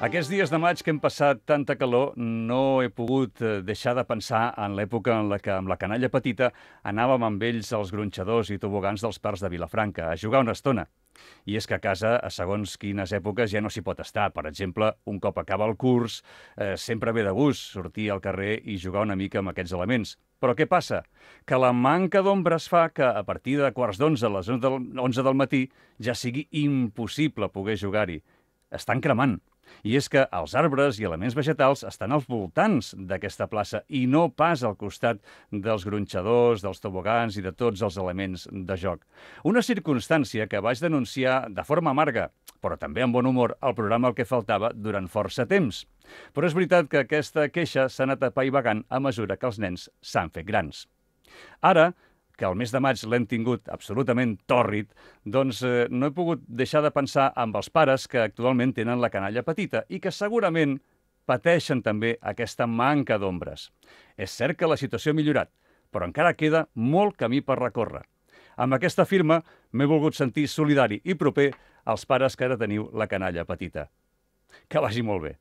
Aquests dies de maig que hem passat tanta calor no he pogut eh, deixar de pensar en l'època en la que amb la canalla petita anàvem amb ells als gronxadors i tobogans dels parcs de Vilafranca a jugar una estona. I és que a casa, a segons quines èpoques, ja no s'hi pot estar. Per exemple, un cop acaba el curs, eh, sempre ve de gust sortir al carrer i jugar una mica amb aquests elements. Però què passa? Que la manca d'ombres fa que a partir de quarts d'onze, a les 11 del matí, ja sigui impossible poder jugar-hi. Estan cremant. I és que els arbres i elements vegetals estan als voltants d'aquesta plaça i no pas al costat dels gronxadors, dels tobogans i de tots els elements de joc. Una circumstància que vaig denunciar de forma amarga, però també amb bon humor, al programa El que faltava durant força temps. Però és veritat que aquesta queixa s'ha anat apaivagant a mesura que els nens s'han fet grans. Ara, que el mes de maig l'hem tingut absolutament tòrrid, doncs eh, no he pogut deixar de pensar amb els pares que actualment tenen la canalla petita i que segurament pateixen també aquesta manca d'ombres. És cert que la situació ha millorat, però encara queda molt camí per recórrer. Amb aquesta firma m'he volgut sentir solidari i proper als pares que ara teniu la canalla petita. Que vagi molt bé.